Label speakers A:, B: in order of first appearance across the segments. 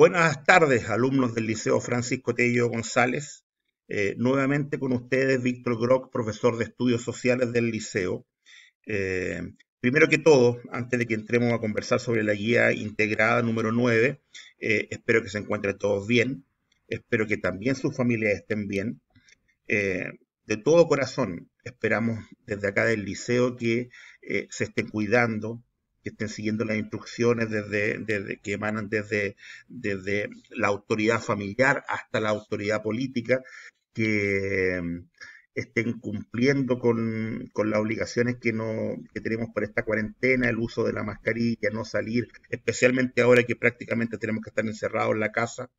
A: Buenas tardes, alumnos del Liceo Francisco Tello González. Eh, nuevamente con ustedes, Víctor Grock, profesor de Estudios Sociales del Liceo. Eh, primero que todo, antes de que entremos a conversar sobre la guía integrada número 9, eh, espero que se encuentren todos bien. Espero que también sus familias estén bien. de todo corazón, esperamos desde acá del Liceo que se estén cuidando, que estén siguiendo las instrucciones desde, desde que emanan desde, desde, la autoridad familiar hasta la autoridad política, que mm, estén cumpliendo con, con las obligaciones que, no, que tenemos por esta cuarentena, el uso de la mascarilla, no salir, especialmente ahora que prácticamente tenemos que estar encerrados en la casa.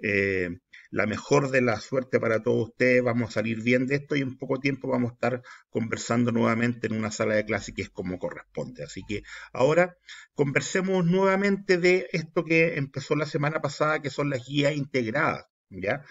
A: Eh, la mejor de la suerte para todos ustedes, vamos a salir bien de esto y en poco tiempo vamos a estar conversando nuevamente en una sala de clase que es como corresponde. Así que ahora conversemos nuevamente de esto que empezó la semana pasada, que son las guías integradas, ¿ya?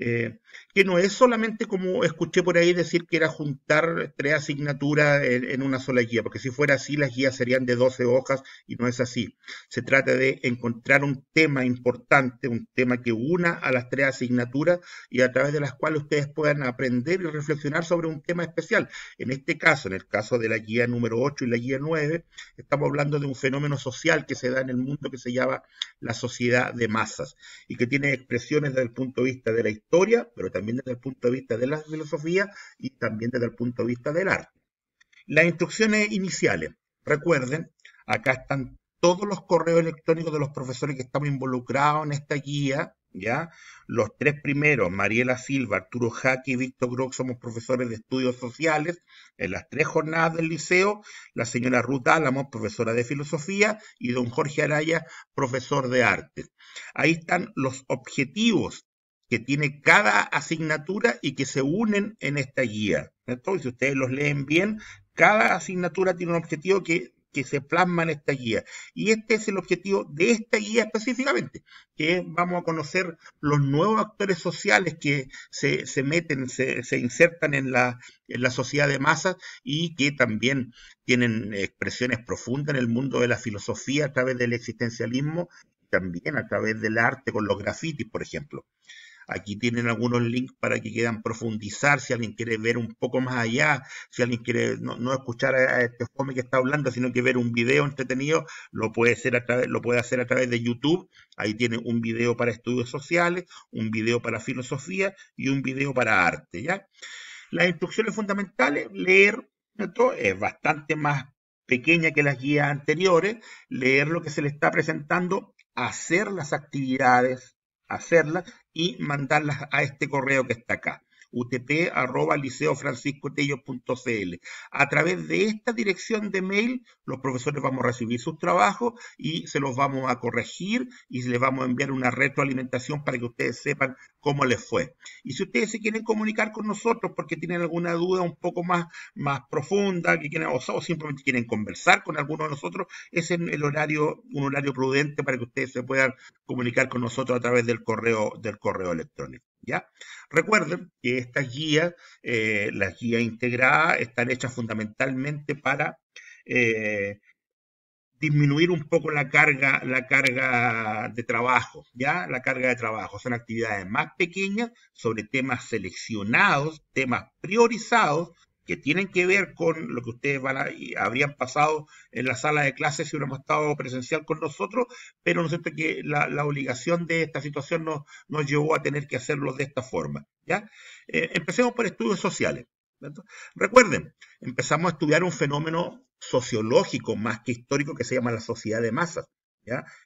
A: Eh, que no es solamente como escuché por ahí decir que era juntar tres asignaturas en, en, una sola guía, porque si fuera así las guías serían de 12 hojas y no es así. Se trata de encontrar un tema importante, un tema que una a las tres asignaturas y a través de las cuales ustedes puedan aprender y reflexionar sobre un tema especial. En este caso, en el caso de la guía número 8 y la guía 9, estamos hablando de un fenómeno social que se da en el mundo que se llama la sociedad de masas y que tiene expresiones desde el punto de vista de la historia historia, pero también desde el punto de vista de la filosofía y también desde el punto de vista del arte. Las instrucciones iniciales, recuerden, acá están todos los correos electrónicos de los profesores que estamos involucrados en esta guía, ¿ya? Los tres primeros, Mariela Silva, Arturo Jaque y Víctor Grock, somos profesores de estudios sociales en las tres jornadas del liceo, la señora Ruth Álamo, profesora de filosofía, y don Jorge Araya, profesor de arte. Ahí están los objetivos que tiene cada asignatura y que se unen en esta guía. Entonces, si ustedes los leen bien, cada asignatura tiene un objetivo que, que se plasma en esta guía. Y este es el objetivo de esta guía específicamente, que vamos a conocer los nuevos actores sociales que se, meten, se, insertan en la, en la sociedad de masas y que también tienen expresiones profundas en el mundo de la filosofía a través del existencialismo, también a través del arte con los grafitis, por ejemplo. Aquí tienen algunos links para que puedan profundizar, si alguien quiere ver un poco más allá, si alguien quiere no, escuchar a, este hombre que está hablando, sino que ver un video entretenido, lo puede, hacer a través, lo puede hacer a través de YouTube. Ahí tiene un video para estudios sociales, un video para filosofía y un video para arte. ¿ya? Las instrucciones fundamentales, leer, esto es bastante más pequeña que las guías anteriores, leer lo que se le está presentando, hacer las actividades, hacerla y mandarlas a este correo que está acá utp.liceofranciscotello.cl. A través de esta dirección de mail, los profesores vamos a recibir sus trabajos y se los vamos a corregir y les vamos a enviar una retroalimentación para que ustedes sepan cómo les fue. Y si ustedes se quieren comunicar con nosotros porque tienen alguna duda un poco más, más profunda, que quieren, o, simplemente quieren conversar con alguno de nosotros, es el horario, un horario prudente para que ustedes se puedan comunicar con nosotros a través del correo, del correo electrónico. Recuerden que estas guías, eh, las guías integradas, están hechas fundamentalmente para eh, disminuir un poco la carga, la carga de trabajo, ¿ya? La carga de trabajo. Son actividades más pequeñas sobre temas seleccionados, temas priorizados, que tienen que ver con lo que ustedes habrían pasado en la sala de clases si hubiéramos estado presencial con nosotros, pero no sé que la, obligación de esta situación nos, llevó a tener que hacerlo de esta forma. ¿ya? Eh, empecemos por estudios sociales. Recuerden, empezamos a estudiar un fenómeno sociológico más que histórico que se llama la sociedad de masas.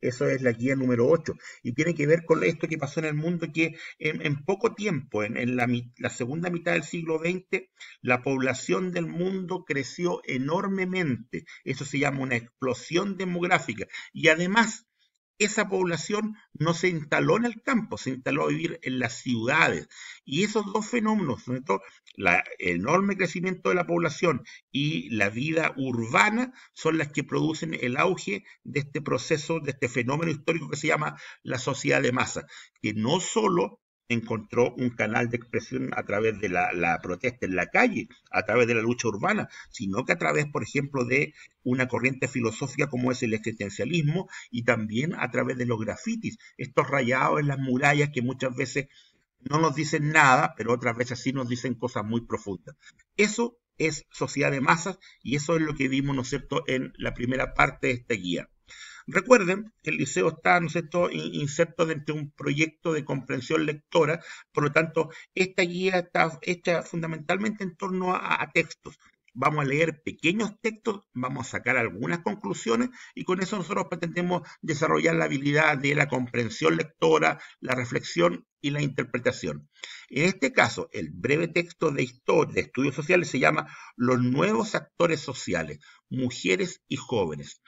A: Eso es la guía número 8. Y tiene que ver con esto que pasó en el mundo, que en, poco tiempo, en, la, segunda mitad del siglo XX, la población del mundo creció enormemente. Eso se llama una explosión demográfica. Y además esa población no se instaló en el campo, se instaló a vivir en las ciudades. Y esos dos fenómenos, el enorme crecimiento de la población y la vida urbana, son las que producen el auge de este proceso, de este fenómeno histórico que se llama la sociedad de masa, que no solo encontró un canal de expresión a través de la, protesta en la calle, a través de la lucha urbana, sino que a través, por ejemplo, de una corriente filosófica como es el existencialismo y también a través de los grafitis, estos rayados en las murallas que muchas veces no nos dicen nada, pero otras veces sí nos dicen cosas muy profundas. Eso es sociedad de masas y eso es lo que vimos, ¿no es cierto?, en la primera parte de esta guía. Recuerden que el liceo está, inserto dentro de un proyecto de comprensión lectora, por lo tanto, esta guía está, hecha fundamentalmente en torno a textos, vamos a leer pequeños textos, vamos a sacar algunas conclusiones y con eso nosotros pretendemos desarrollar la habilidad de la comprensión lectora, la reflexión y la interpretación. En este caso, el breve texto de historia de estudios sociales se llama Los nuevos actores sociales, mujeres y jóvenes.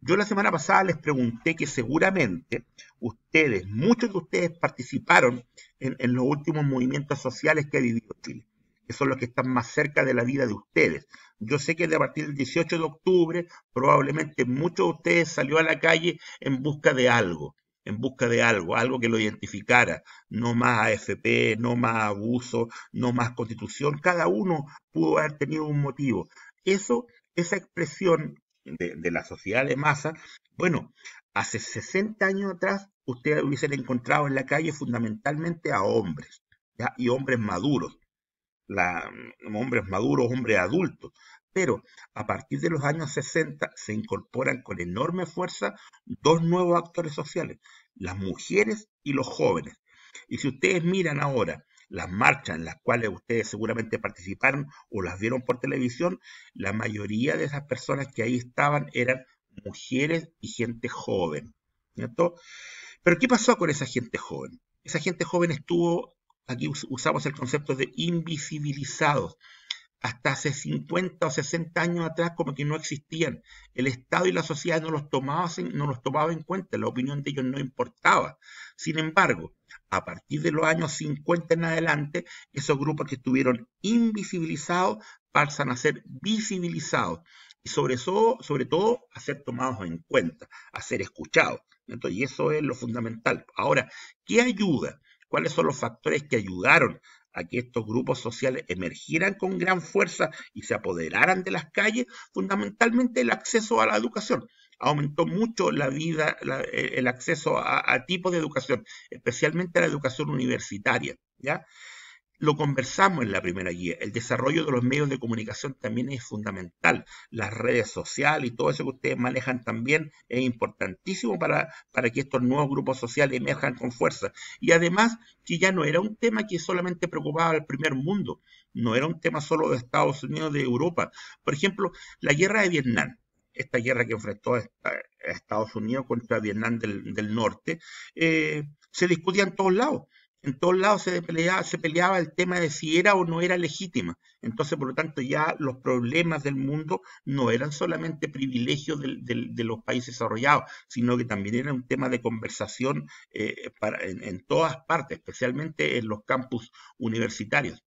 A: Yo la semana pasada les pregunté que seguramente ustedes, muchos de ustedes participaron en, en los últimos movimientos sociales que ha vivido Chile que son los que están más cerca de la vida de ustedes. Yo sé que a partir del 18 de octubre probablemente muchos de ustedes salió a la calle en busca de algo, en busca de algo, algo que lo identificara, no más AFP, no más abuso, no más constitución, cada uno pudo haber tenido un motivo. Eso, esa expresión de, la sociedad de masa, bueno, hace 60 años atrás ustedes hubiesen encontrado en la calle fundamentalmente a hombres, y hombres maduros la, mm, hombres maduros, hombres adultos. Pero a partir de los años 60 se incorporan con enorme fuerza dos nuevos actores sociales, las mujeres y los jóvenes. Y si ustedes miran ahora las marchas en las cuales ustedes seguramente participaron o las vieron por televisión, la mayoría de esas personas que ahí estaban eran mujeres y gente joven. ¿cierto? Pero ¿qué pasó con esa gente joven? Esa gente joven estuvo Aquí usamos el concepto de invisibilizados. Hasta hace 50 o 60 años atrás como que no existían. El Estado y la sociedad no los tomaban, no los en cuenta, la opinión de ellos no importaba. Sin embargo, a partir de los años 50 en adelante, esos grupos que estuvieron invisibilizados pasan a ser visibilizados y sobre, sobre todo a ser tomados en cuenta, a ser escuchados. Entonces, y eso es lo fundamental. Ahora, ¿qué ayuda? cuáles son los factores que ayudaron a que estos grupos sociales emergieran con gran fuerza y se apoderaran de las calles, fundamentalmente el acceso a la educación. Aumentó mucho la vida, el acceso a, a tipos de educación, especialmente a la educación universitaria. ¿ya? lo conversamos en la primera guía, el desarrollo de los medios de comunicación también es fundamental. Las redes sociales y todo eso que ustedes manejan también es importantísimo para, que estos nuevos grupos sociales emerjan con fuerza. Y además que ya no era un tema que solamente preocupaba al primer mundo, no era un tema solo de Estados Unidos, de Europa. Por ejemplo, la guerra de Vietnam, esta guerra que enfrentó a Estados Unidos contra Vietnam del, Norte, eh, se discutía en todos lados en todos lados se peleaba, se peleaba el tema de si era o no era legítima. Entonces, por lo tanto, ya los problemas del mundo no eran solamente privilegios de, los países desarrollados, sino que también era un tema de conversación eh, en todas partes, especialmente en los campus universitarios.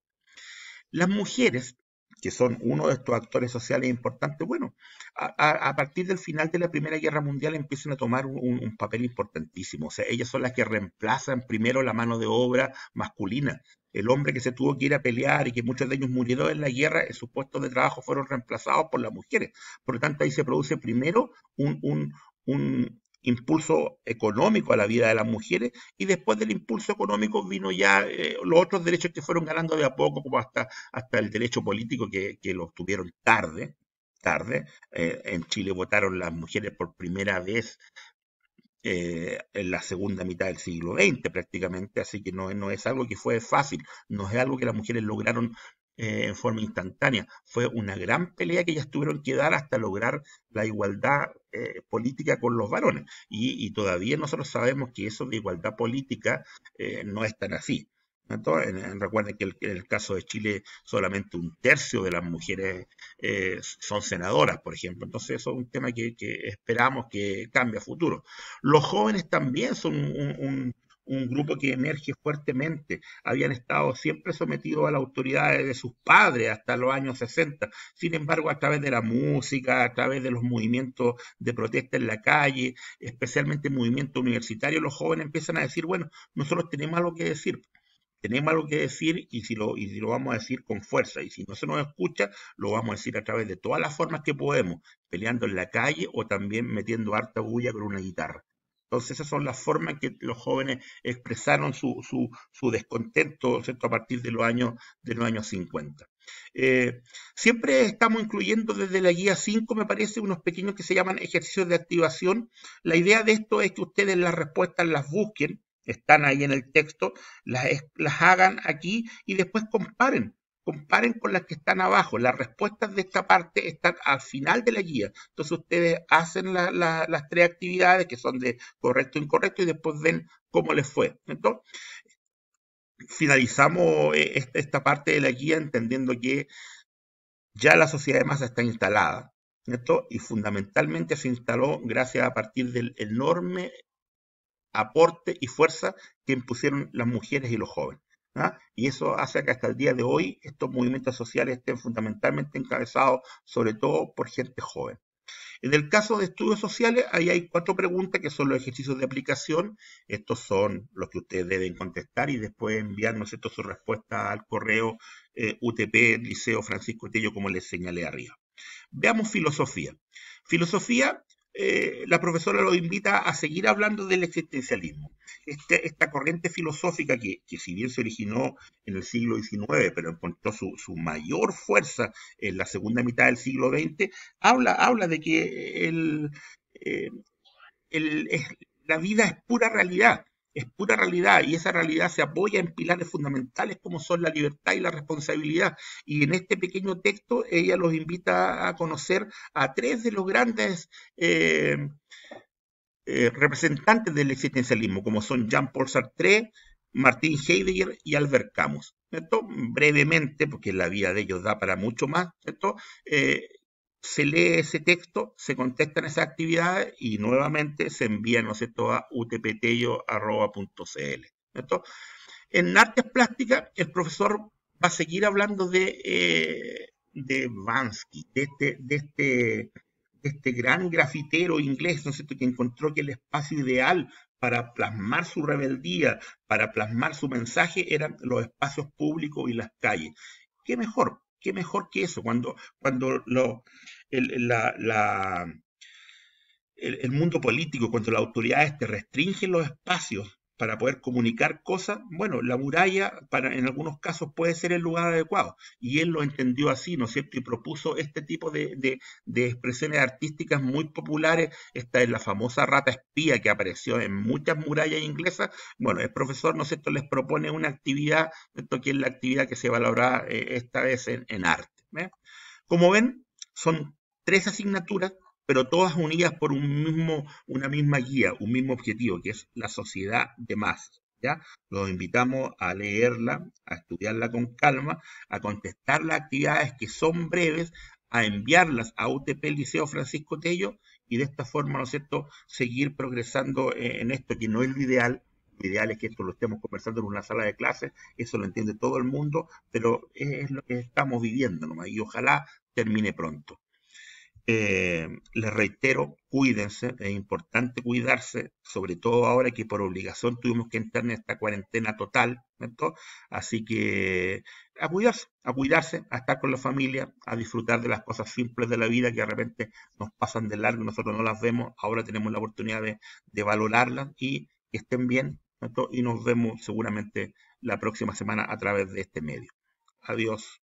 A: Las mujeres que son uno de estos actores sociales importantes, bueno, a, partir del final de la Primera Guerra Mundial empiezan a tomar un, papel importantísimo. O sea, ellas son las que reemplazan primero la mano de obra masculina. El hombre que se tuvo que ir a pelear y que muchos de ellos murieron en la guerra, sus puestos de trabajo fueron reemplazados por las mujeres. Por lo tanto, ahí se produce primero un, un, un impulso económico a la vida de las mujeres y después del impulso económico vino ya eh, los otros derechos que fueron ganando de a poco, como hasta, hasta el derecho político que, que lo obtuvieron tarde, tarde. Eh, en Chile votaron las mujeres por primera vez eh, en la segunda mitad del siglo XX prácticamente, así que no, no es algo que fue fácil, no es algo que las mujeres lograron en forma instantánea. Fue una gran pelea que ellas tuvieron que dar hasta lograr la igualdad eh, política con los varones. Y, todavía nosotros sabemos que eso de igualdad política eh, no es tan así. recuerden que en el caso de Chile solamente un tercio de las mujeres eh, son senadoras, por ejemplo. Entonces eso es un tema que, esperamos que cambie a futuro. Los jóvenes también son un, un grupo que emerge fuertemente. Habían estado siempre sometidos a las autoridades de sus padres hasta los años 60. Sin embargo, a través de la música, a través de los movimientos de protesta en la calle, especialmente movimiento universitario, los jóvenes empiezan a decir, bueno, nosotros tenemos algo que decir tenemos algo que decir y si, lo, y si lo vamos a decir con fuerza. Y si no se nos escucha, lo vamos a decir a través de todas las formas que podemos, peleando en la calle o también metiendo harta bulla con una guitarra. Entonces, esas son las formas en que los jóvenes expresaron su, su, descontento ¿cierto? a partir de los años, de los años 50. Eh, siempre estamos incluyendo desde la guía 5, me parece, unos pequeños que se llaman ejercicios de activación. La idea de esto es que ustedes las respuestas las busquen, están ahí en el texto, las, las hagan aquí y después comparen comparen con las que están abajo. Las respuestas de esta parte están al final de la guía. Entonces ustedes hacen las tres actividades que son de correcto e incorrecto y después ven cómo les fue. Entonces, finalizamos eh, este, esta parte de la guía entendiendo que ya la sociedad de masa está instalada. Y fundamentalmente se instaló gracias a partir del enorme aporte y fuerza que impusieron las mujeres y los jóvenes. ¿ah? Y eso hace que hasta el día de hoy estos movimientos sociales estén fundamentalmente encabezados, sobre todo por gente joven. En el caso de estudios sociales, ahí hay cuatro preguntas que son los ejercicios de aplicación. Estos son los que ustedes deben contestar y después enviarnos su respuesta al correo eh, UTP Liceo Francisco Tello, como les señalé arriba. Veamos filosofía. Filosofía, eh, la profesora lo invita a seguir hablando del existencialismo. Este, esta corriente filosófica que, si bien se originó en el siglo XIX, pero encontró su, su, mayor fuerza en la segunda mitad del siglo XX, habla, habla de que el, eh, la vida es pura realidad, es pura realidad y esa realidad se apoya en pilares fundamentales como son la libertad y la responsabilidad. Y en este pequeño texto ella los invita a conocer a tres de los grandes... Eh, eh, representantes del existencialismo, como son Jean-Paul Sartre, Martin Heidegger y Albert Camus. Brevemente, porque la vida de ellos da para mucho más, eh, se lee ese texto, se contestan esas actividades y nuevamente se envían ¿no a utptello.cl. En artes plásticas, el profesor va a seguir hablando de, eh, de Vansky, de este, de este este gran grafitero inglés, ¿no es cierto?, que encontró que el espacio ideal para plasmar su rebeldía, para plasmar su mensaje, eran los espacios públicos y las calles. ¿Qué mejor? ¿Qué mejor que eso? Cuando, cuando lo, el, el, el mundo político, cuando las autoridades te restringen los espacios para poder comunicar cosas, bueno, la muralla para, en algunos casos puede ser el lugar adecuado. Y él lo entendió así, ¿no es cierto? Y propuso este tipo de, expresiones artísticas muy populares. Esta es la famosa rata espía que apareció en muchas murallas inglesas. Bueno, el profesor, ¿no es cierto?, les propone una actividad, esto que es la actividad que se a eh, esta vez en, arte. ¿eh? Como ven, son tres asignaturas pero todas unidas por un mismo, una misma guía, un mismo objetivo, que es la sociedad de más. ¿ya? Los invitamos a leerla, a estudiarla con calma, a contestar las actividades que son breves, a enviarlas a UTP Liceo Francisco Tello y de esta forma, ¿no es seguir progresando en esto que no es lo ideal. Lo ideal es que esto lo estemos conversando en una sala de clases, eso lo entiende todo el mundo, pero es lo que estamos viviendo y ojalá termine pronto. Eh, les reitero, cuídense, es importante cuidarse, sobre todo ahora que por obligación tuvimos que entrar en esta cuarentena total, Así que a cuidarse, a cuidarse, a estar con la familia, a disfrutar de las cosas simples de la vida que de repente nos pasan de largo nosotros no las vemos, ahora tenemos la oportunidad de, valorarlas y que estén bien, Y nos vemos seguramente la próxima semana a través de este medio. Adiós.